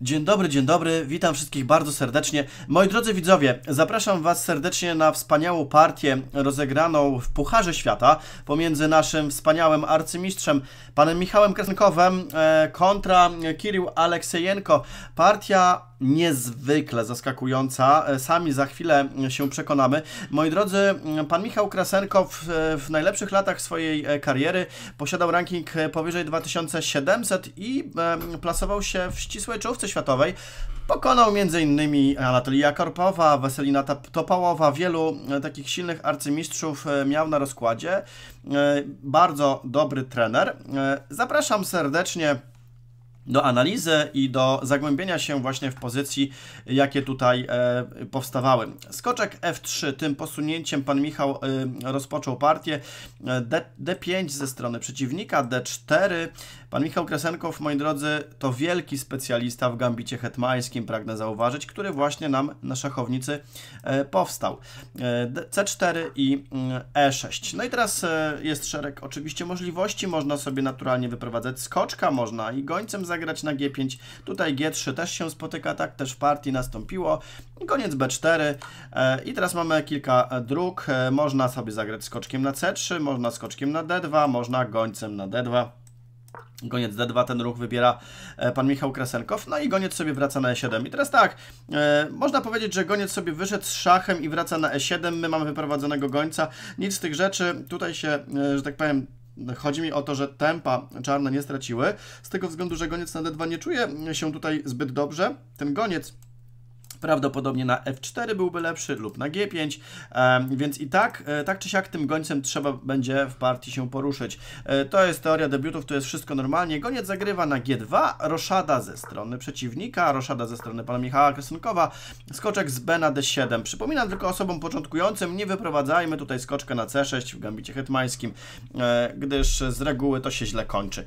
Dzień dobry, dzień dobry, witam wszystkich bardzo serdecznie. Moi drodzy widzowie, zapraszam Was serdecznie na wspaniałą partię rozegraną w Pucharze Świata pomiędzy naszym wspaniałym arcymistrzem, panem Michałem Krasenkowem e, kontra Kirill Aleksejenko. Partia niezwykle zaskakująca. E, sami za chwilę się przekonamy. Moi drodzy, pan Michał Krasenkow w najlepszych latach swojej e, kariery posiadał ranking powyżej 2700 i plasował się w ścisłej czołówce światowej. Pokonał m.in. Anatolija Karpowa, Weselina Topałowa, wielu e, takich silnych arcymistrzów e, miał na rozkładzie. E, bardzo dobry trener. Zapraszam serdecznie do analizy i do zagłębienia się właśnie w pozycji, jakie tutaj e, powstawały. Skoczek F3, tym posunięciem pan Michał e, rozpoczął partię. D, D5 ze strony przeciwnika, D4, Pan Michał Kresenkow, moi drodzy, to wielki specjalista w gambicie hetmańskim, pragnę zauważyć, który właśnie nam na szachownicy e, powstał. E, C4 i mm, E6. No i teraz e, jest szereg oczywiście możliwości, można sobie naturalnie wyprowadzać skoczka, można i gońcem zagrać na G5, tutaj G3 też się spotyka, tak też w partii nastąpiło, koniec B4 i teraz mamy kilka dróg, można sobie zagrać skoczkiem na C3, można skoczkiem na D2, można gońcem na D2. Goniec D2, ten ruch wybiera e, pan Michał Kresenkow, no i goniec sobie wraca na E7. I teraz tak, e, można powiedzieć, że goniec sobie wyszedł z szachem i wraca na E7, my mamy wyprowadzonego gońca, nic z tych rzeczy, tutaj się, e, że tak powiem, Chodzi mi o to, że tempa czarne nie straciły, z tego względu, że goniec na D2 nie czuje się tutaj zbyt dobrze. Ten goniec Prawdopodobnie na F4 byłby lepszy lub na G5, więc i tak, e, tak czy siak tym gońcem trzeba będzie w partii się poruszyć. E, to jest teoria debiutów, to jest wszystko normalnie. Goniec zagrywa na G2, roszada ze strony przeciwnika, roszada ze strony pana Michała Kresynkowa, skoczek z B na D7. Przypominam tylko osobom początkującym, nie wyprowadzajmy tutaj skoczka na C6 w gambicie hetmańskim, e, gdyż z reguły to się źle kończy.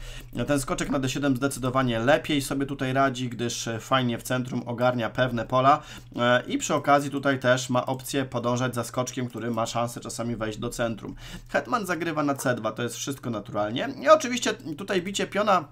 Ten skoczek na D7 zdecydowanie lepiej sobie tutaj radzi, gdyż fajnie w centrum ogarnia pewne pola, E, i przy okazji tutaj też ma opcję podążać za skoczkiem, który ma szansę czasami wejść do centrum. Hetman zagrywa na C2, to jest wszystko naturalnie. I oczywiście tutaj bicie piona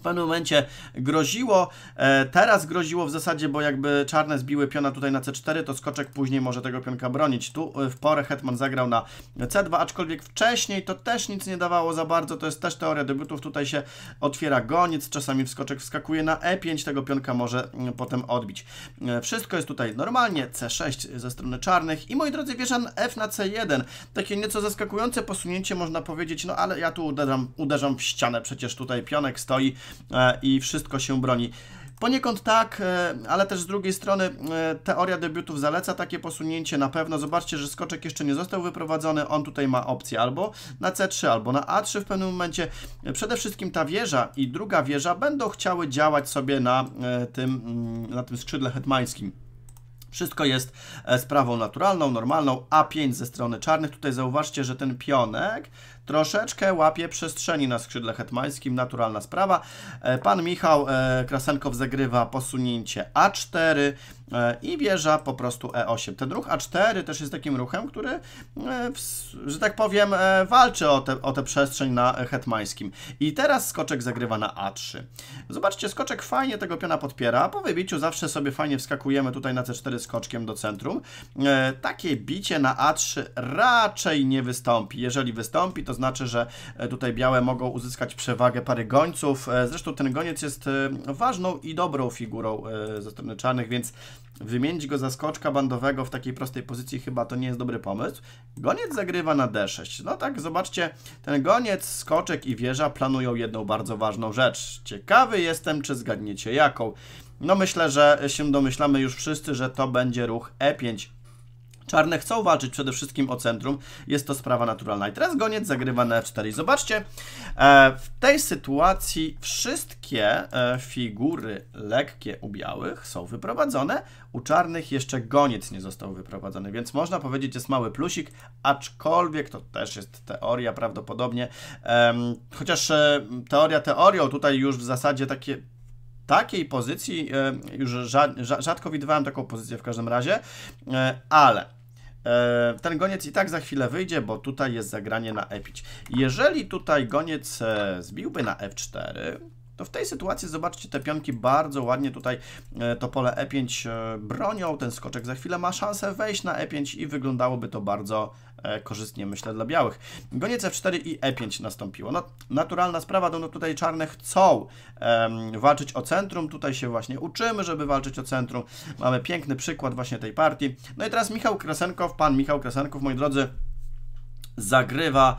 w pewnym momencie groziło, e, teraz groziło w zasadzie, bo jakby czarne zbiły piona tutaj na C4, to skoczek później może tego pionka bronić. Tu e, w porę Hetman zagrał na C2, aczkolwiek wcześniej to też nic nie dawało za bardzo, to jest też teoria debiutów, tutaj się otwiera goniec, czasami wskoczek wskakuje na E5, tego pionka może mm, potem odbić. E, wszystko jest tutaj normalnie, C6 ze strony czarnych i moi drodzy, wieżan F na C1, takie nieco zaskakujące posunięcie, można powiedzieć, no ale ja tu uderzam, uderzam w ścianę, przecież tutaj pionek stoi, E, i wszystko się broni. Poniekąd tak, e, ale też z drugiej strony e, teoria debiutów zaleca takie posunięcie na pewno. Zobaczcie, że skoczek jeszcze nie został wyprowadzony, on tutaj ma opcję albo na C3, albo na A3 w pewnym momencie. Przede wszystkim ta wieża i druga wieża będą chciały działać sobie na tym, mm, na tym skrzydle hetmańskim. Wszystko jest sprawą naturalną, normalną. A5 ze strony czarnych. Tutaj zauważcie, że ten pionek Troszeczkę łapie przestrzeni na skrzydle hetmańskim, naturalna sprawa. E, pan Michał e, Krasenkow zagrywa posunięcie A4 e, i wieża po prostu E8. Ten ruch A4 też jest takim ruchem, który, że tak powiem, walczy o tę o te przestrzeń na hetmańskim. I teraz skoczek zagrywa na A3. Zobaczcie, skoczek fajnie tego piona podpiera. Po wybiciu zawsze sobie fajnie wskakujemy tutaj na C4 skoczkiem do centrum. Takie bicie na A3 raczej nie wystąpi. Jeżeli wystąpi, to to znaczy, że e, tutaj białe mogą uzyskać przewagę pary gońców. E, zresztą ten goniec jest e, ważną i dobrą figurą ze strony czarnych, więc wymienić go za skoczka bandowego w takiej prostej pozycji chyba to nie jest dobry pomysł. Goniec zagrywa na D6. No tak, zobaczcie, ten goniec, skoczek i wieża planują jedną bardzo ważną rzecz. Ciekawy jestem, czy zgadniecie jaką. No myślę, że się domyślamy już wszyscy, że to będzie ruch E5. Czarne chcą walczyć przede wszystkim o centrum, jest to sprawa naturalna. I teraz goniec zagrywa na F4. I zobaczcie, e, w tej sytuacji wszystkie e, figury lekkie u białych są wyprowadzone, u czarnych jeszcze goniec nie został wyprowadzony, więc można powiedzieć, jest mały plusik, aczkolwiek to też jest teoria prawdopodobnie, chociaż e, teoria teorią, tutaj już w zasadzie takie takiej pozycji już rzadko widywałem taką pozycję w każdym razie, ale E, ten goniec i tak za chwilę wyjdzie, bo tutaj jest zagranie na E5. Jeżeli tutaj goniec e, zbiłby na F4, to no, w tej sytuacji zobaczcie, te pionki bardzo ładnie tutaj e, to pole E5 e, bronią, ten skoczek za chwilę ma szansę wejść na E5 i wyglądałoby to bardzo e, korzystnie, myślę, dla białych. Goniec F4 i E5 nastąpiło. No, naturalna sprawa, no, tutaj czarne chcą um, walczyć o centrum, tutaj się właśnie uczymy, żeby walczyć o centrum. Mamy piękny przykład właśnie tej partii. No i teraz Michał Kresenkow, pan Michał Kresenkow, moi drodzy, zagrywa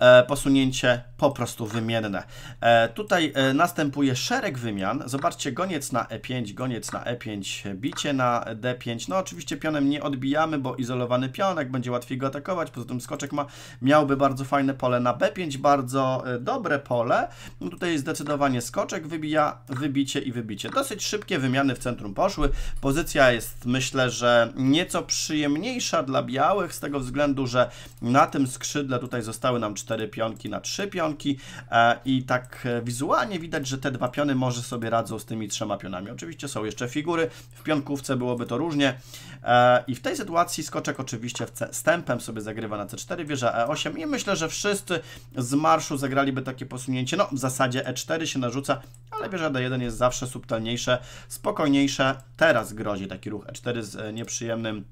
E, posunięcie po prostu wymienne. E, tutaj e, następuje szereg wymian. Zobaczcie, goniec na E5, goniec na E5, bicie na D5. No oczywiście pionem nie odbijamy, bo izolowany pionek, będzie łatwiej go atakować. Poza tym skoczek ma, miałby bardzo fajne pole na B5, bardzo dobre pole. No tutaj zdecydowanie skoczek wybija, wybicie i wybicie. Dosyć szybkie wymiany w centrum poszły. Pozycja jest myślę, że nieco przyjemniejsza dla białych z tego względu, że na tym skrzydle tutaj zostały nam cztery cztery pionki na trzy pionki e, i tak e, wizualnie widać, że te dwa piony może sobie radzą z tymi trzema pionami. Oczywiście są jeszcze figury, w pionkówce byłoby to różnie e, i w tej sytuacji skoczek oczywiście wstępem sobie zagrywa na C4, wieża E8 i myślę, że wszyscy z marszu zagraliby takie posunięcie. No w zasadzie E4 się narzuca, ale wieża D1 jest zawsze subtelniejsze, spokojniejsze. Teraz grozi taki ruch E4 z nieprzyjemnym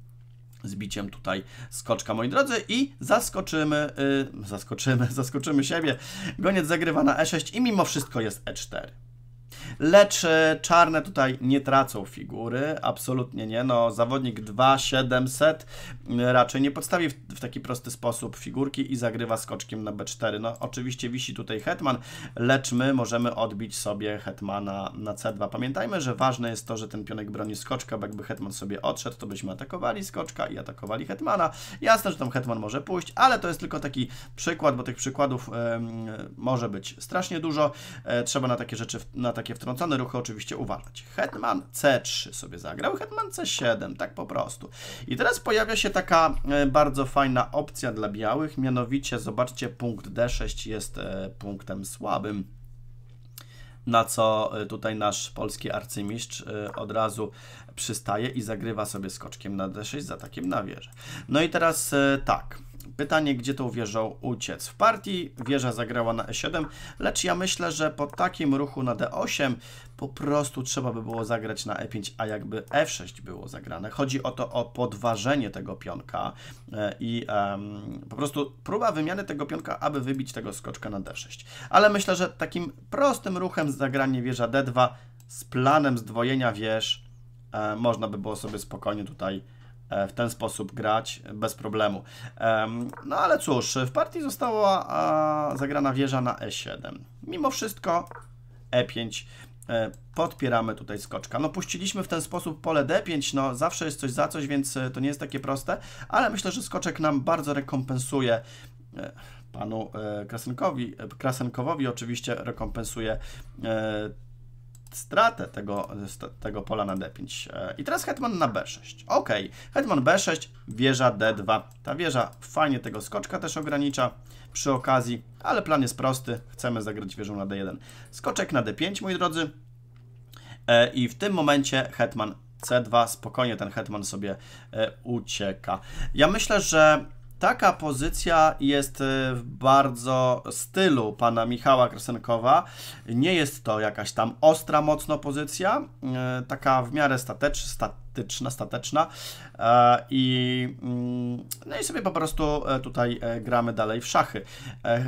zbiciem tutaj skoczka, moi drodzy, i zaskoczymy, yy, zaskoczymy, zaskoczymy siebie. Goniec zagrywa na E6 i mimo wszystko jest E4 lecz e, czarne tutaj nie tracą figury, absolutnie nie. No, zawodnik 2700 e, raczej nie podstawi w, w taki prosty sposób figurki i zagrywa skoczkiem na b4. No, oczywiście wisi tutaj hetman, lecz my możemy odbić sobie hetmana na c2. Pamiętajmy, że ważne jest to, że ten pionek broni skoczka, bo jakby hetman sobie odszedł, to byśmy atakowali skoczka i atakowali hetmana. Jasne, że tam hetman może pójść, ale to jest tylko taki przykład, bo tych przykładów y, może być strasznie dużo. Y, trzeba na takie rzeczy, na takie wtrącone ruchy oczywiście uważać. Hetman C3 sobie zagrał, Hetman C7, tak po prostu. I teraz pojawia się taka e, bardzo fajna opcja dla białych, mianowicie zobaczcie, punkt D6 jest e, punktem słabym, na co e, tutaj nasz polski arcymistrz od razu przystaje i zagrywa sobie skoczkiem na D6 za takim nawierze. No i teraz tak, Pytanie, gdzie tą wieżą uciec? W partii wieża zagrała na e7, lecz ja myślę, że po takim ruchu na d8 po prostu trzeba by było zagrać na e5, a jakby f6 było zagrane. Chodzi o to, o podważenie tego pionka e, i um, po prostu próba wymiany tego pionka, aby wybić tego skoczka na d6. Ale myślę, że takim prostym ruchem zagranie wieża d2 z planem zdwojenia wież e, można by było sobie spokojnie tutaj E, w ten sposób grać bez problemu. No ale cóż, w partii została zagrana wieża na E7. Mimo wszystko E5 e, podpieramy tutaj skoczka. No puściliśmy w ten sposób pole D5, no zawsze jest coś za coś, więc e, to nie jest takie proste, ale myślę, że skoczek nam bardzo rekompensuje panu Krasenkowi, Krasenkowowi oczywiście rekompensuje stratę tego, tego pola na D5. E, I teraz hetman na B6. Ok, hetman B6, wieża D2. Ta wieża fajnie tego skoczka też ogranicza przy okazji, ale plan jest prosty. Chcemy zagrać wieżą na D1. Skoczek na D5, moi drodzy. E, I w tym momencie hetman C2, spokojnie ten hetman sobie e, ucieka. Ja myślę, że taka pozycja jest y, w bardzo stylu pana Michała Kresenkowa. Nie jest to jakaś tam ostra mocno pozycja, y, taka w miarę statecz, statyczna, stateczna e, i, mm, no i sobie po prostu e, tutaj e, gramy dalej w szachy.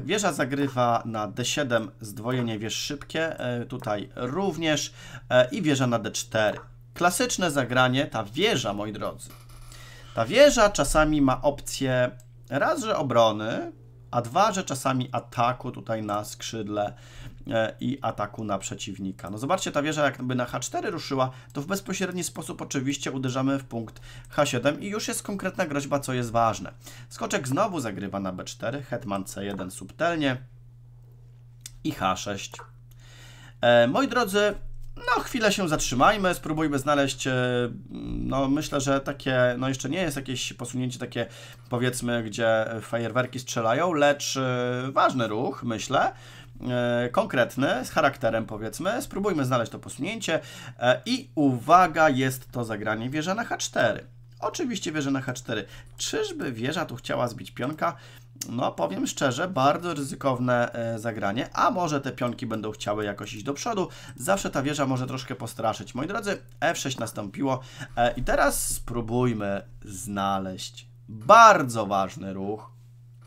Wieża zagrywa na d7, zdwojenie wież szybkie, tutaj również i wieża na d4. Klasyczne zagranie, ta wieża, moi drodzy, ta wieża czasami ma opcję raz, że obrony, a dwa, że czasami ataku tutaj na skrzydle e, i ataku na przeciwnika. No zobaczcie, ta wieża jakby na H4 ruszyła, to w bezpośredni sposób oczywiście uderzamy w punkt H7 i już jest konkretna groźba, co jest ważne. Skoczek znowu zagrywa na B4, hetman C1 subtelnie i H6. E, moi drodzy, no, chwilę się zatrzymajmy, spróbujmy znaleźć, e, no myślę, że takie, no jeszcze nie jest jakieś posunięcie takie, powiedzmy, gdzie fajerwerki strzelają, lecz e, ważny ruch, myślę, e, konkretny, z charakterem powiedzmy, spróbujmy znaleźć to posunięcie i uwaga, jest to zagranie wieża na H4. Oczywiście wieża na H4. Czyżby wieża tu chciała zbić pionka? no powiem szczerze, bardzo ryzykowne e, zagranie, a może te pionki będą chciały jakoś iść do przodu. Zawsze ta wieża może troszkę postraszyć. Moi drodzy, F6 nastąpiło e, i teraz spróbujmy znaleźć bardzo ważny ruch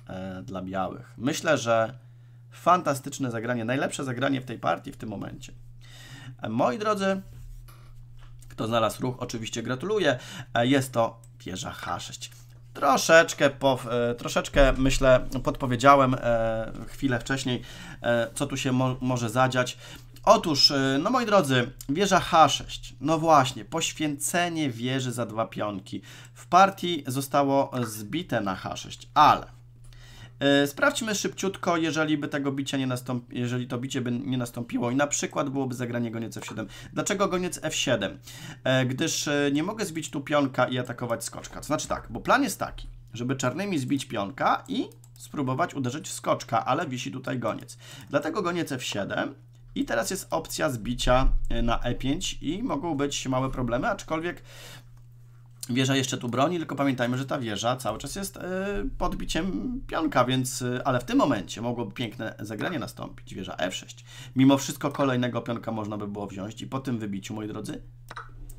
e, dla białych. Myślę, że fantastyczne zagranie, najlepsze zagranie w tej partii w tym momencie. Moi drodzy, kto znalazł ruch, oczywiście gratuluję. Jest to wieża H6 troszeczkę, po, e, troszeczkę myślę, podpowiedziałem e, chwilę wcześniej, e, co tu się mo może zadziać. Otóż, no moi drodzy, wieża H6. No właśnie, poświęcenie wieży za dwa pionki. W partii zostało zbite na H6, ale E, sprawdźmy szybciutko, jeżeli by tego bicia nie nastąpiło, jeżeli to bicie by nie nastąpiło i na przykład byłoby zagranie goniec f7. Dlaczego goniec f7? E, gdyż e, nie mogę zbić tu pionka i atakować skoczka. To znaczy tak, bo plan jest taki, żeby czarnymi zbić pionka i spróbować uderzyć w skoczka, ale wisi tutaj goniec. Dlatego goniec f7 i teraz jest opcja zbicia na e5 i mogą być małe problemy, aczkolwiek Wieża jeszcze tu broni, tylko pamiętajmy, że ta wieża cały czas jest e, podbiciem pionka, więc, e, ale w tym momencie mogłoby piękne zagranie nastąpić, wieża F6. Mimo wszystko kolejnego pionka można by było wziąć i po tym wybiciu, moi drodzy,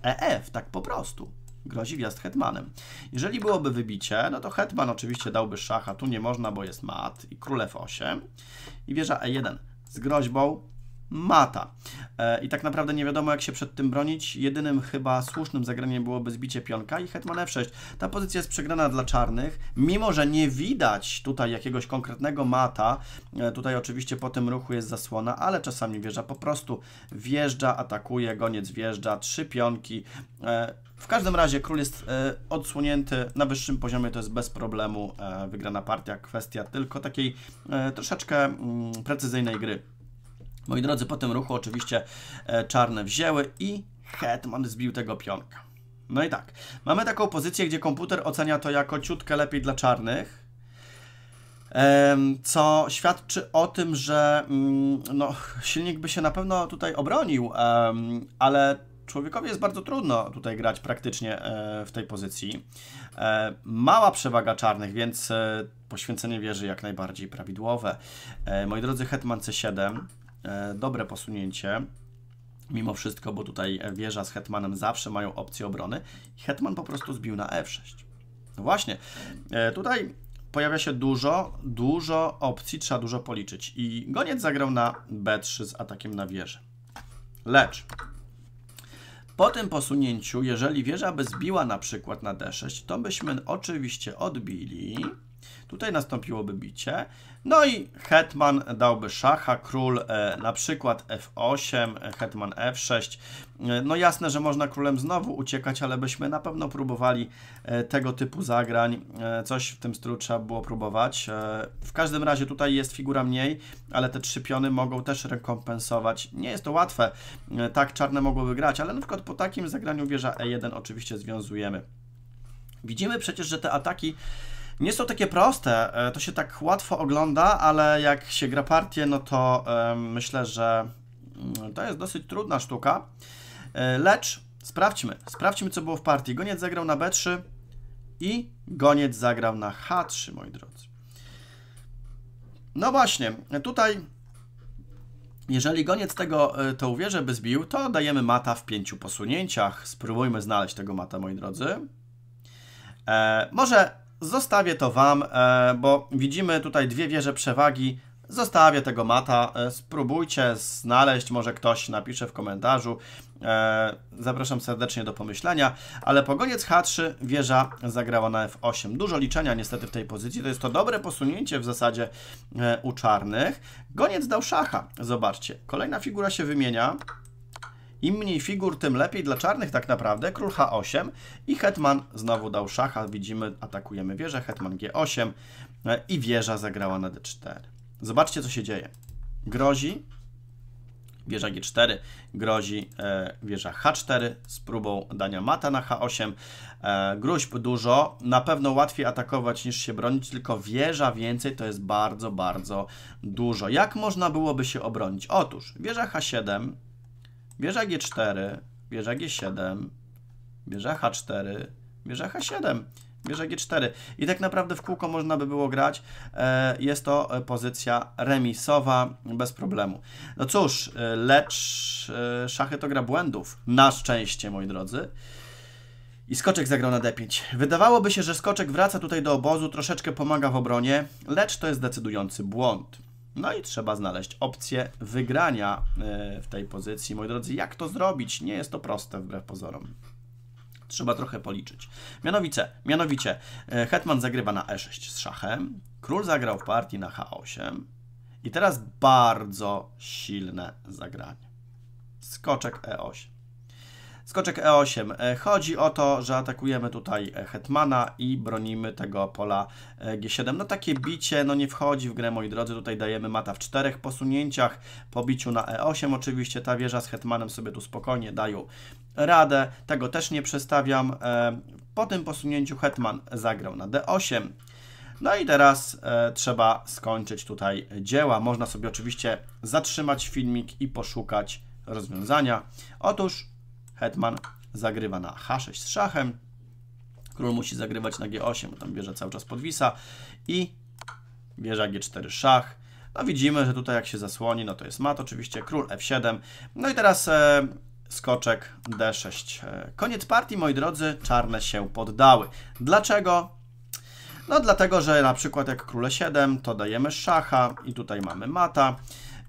EF, tak po prostu. Grozi wjazd hetmanem. Jeżeli byłoby wybicie, no to hetman oczywiście dałby szacha, tu nie można, bo jest mat i król F8 i wieża E1 z groźbą mata. E, I tak naprawdę nie wiadomo, jak się przed tym bronić. Jedynym chyba słusznym zagraniem byłoby zbicie pionka i hetman f6. Ta pozycja jest przegrana dla czarnych, mimo że nie widać tutaj jakiegoś konkretnego mata. E, tutaj oczywiście po tym ruchu jest zasłona, ale czasami wieża po prostu wjeżdża, atakuje, goniec wjeżdża, trzy pionki. E, w każdym razie król jest odsłonięty na wyższym poziomie, to jest bez problemu wygrana partia. Kwestia tylko takiej troszeczkę mm, precyzyjnej gry. Moi drodzy, po tym ruchu oczywiście e, czarne wzięły i Hetman zbił tego pionka. No i tak, mamy taką pozycję, gdzie komputer ocenia to jako ciutkę lepiej dla czarnych, co świadczy o tym, że mm, no, silnik by się na pewno tutaj obronił, ale człowiekowi jest bardzo trudno tutaj grać praktycznie e, w tej pozycji. E, mała przewaga czarnych, więc poświęcenie wieży jak najbardziej prawidłowe. Moi drodzy, Hetman C7 E, dobre posunięcie mimo wszystko, bo tutaj wieża z hetmanem zawsze mają opcję obrony hetman po prostu zbił na f6. No właśnie, e, tutaj pojawia się dużo, dużo opcji, trzeba dużo policzyć i goniec zagrał na b3 z atakiem na wieżę. Lecz po tym posunięciu, jeżeli wieża by zbiła na przykład na d6, to byśmy oczywiście odbili Tutaj nastąpiłoby bicie. No i hetman dałby szacha, król e, na przykład f8, hetman f6. E, no jasne, że można królem znowu uciekać, ale byśmy na pewno próbowali e, tego typu zagrań. E, coś w tym stylu trzeba było próbować. E, w każdym razie tutaj jest figura mniej, ale te trzy piony mogą też rekompensować. Nie jest to łatwe, e, tak czarne mogłyby grać, ale na przykład po takim zagraniu wieża e1 oczywiście związujemy. Widzimy przecież, że te ataki nie są takie proste, e, to się tak łatwo ogląda, ale jak się gra partię, no to e, myślę, że mm, to jest dosyć trudna sztuka. E, lecz sprawdźmy, sprawdźmy co było w partii. Goniec zagrał na B3 i goniec zagrał na H3, moi drodzy. No właśnie, tutaj jeżeli goniec tego to uwierzę by zbił, to dajemy mata w pięciu posunięciach. Spróbujmy znaleźć tego mata, moi drodzy. E, może Zostawię to Wam, e, bo widzimy tutaj dwie wieże przewagi. Zostawię tego mata, e, spróbujcie znaleźć, może ktoś napisze w komentarzu. E, zapraszam serdecznie do pomyślenia, ale pogoniec H3 wieża zagrała na F8. Dużo liczenia niestety w tej pozycji, to jest to dobre posunięcie w zasadzie u czarnych. Goniec dał szacha, zobaczcie, kolejna figura się wymienia, im mniej figur, tym lepiej dla czarnych tak naprawdę. Król H8 i Hetman znowu dał szacha. Widzimy, atakujemy wieżę, Hetman G8 e, i wieża zagrała na D4. Zobaczcie, co się dzieje. Grozi wieża G4, grozi e, wieża H4 z próbą dania mata na H8. E, Gruźb dużo, na pewno łatwiej atakować niż się bronić, tylko wieża więcej to jest bardzo, bardzo dużo. Jak można byłoby się obronić? Otóż wieża H7 Bierze G4, bierze G7, bierze H4, bierze H7, bierze G4. I tak naprawdę w kółko można by było grać. E, jest to e, pozycja remisowa bez problemu. No cóż, e, lecz szachy to gra błędów. Na szczęście, moi drodzy. I skoczek zagrał na D5. Wydawałoby się, że skoczek wraca tutaj do obozu, troszeczkę pomaga w obronie, lecz to jest decydujący błąd. No i trzeba znaleźć opcję wygrania e, w tej pozycji. Moi drodzy, jak to zrobić? Nie jest to proste wbrew pozorom. Trzeba trochę policzyć. Mianowicie, mianowicie e, hetman zagrywa na e6 z szachem, król zagrał w partii na h8 i teraz bardzo silne zagranie. Skoczek e8. Skoczek E8. E, chodzi o to, że atakujemy tutaj e, hetmana i bronimy tego pola e, G7. No takie bicie no nie wchodzi w grę, moi drodzy. Tutaj dajemy mata w czterech posunięciach. Po biciu na E8 oczywiście ta wieża z hetmanem sobie tu spokojnie dają radę. Tego też nie przestawiam. Po tym posunięciu hetman zagrał na D8. No i teraz e, trzeba skończyć tutaj dzieła. Można sobie oczywiście zatrzymać filmik i poszukać rozwiązania. Otóż Hetman zagrywa na H6 z szachem. Król musi zagrywać na G8, bo tam bierze cały czas podwisa. I bierze G4 szach. No widzimy, że tutaj jak się zasłoni, no to jest mat oczywiście, król F7. No i teraz e, skoczek D6. E, koniec partii, moi drodzy, czarne się poddały. Dlaczego? No dlatego, że na przykład jak król 7, e to dajemy szacha i tutaj mamy mata.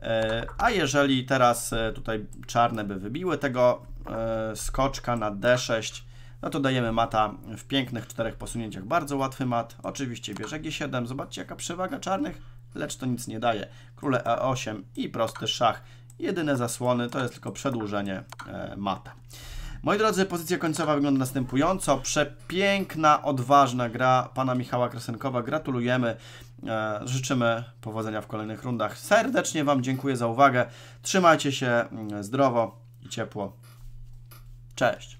E, a jeżeli teraz e, tutaj czarne by wybiły tego E, skoczka na D6, no to dajemy mata w pięknych czterech posunięciach. Bardzo łatwy mat. Oczywiście bierze G7. Zobaczcie, jaka przewaga czarnych, lecz to nic nie daje. Króle E8 i prosty szach. Jedyne zasłony to jest tylko przedłużenie e, mata. Moi drodzy, pozycja końcowa wygląda następująco. Przepiękna, odważna gra pana Michała Kresenkowa. Gratulujemy. E, życzymy powodzenia w kolejnych rundach. Serdecznie Wam dziękuję za uwagę. Trzymajcie się mm, zdrowo i ciepło. Cześć!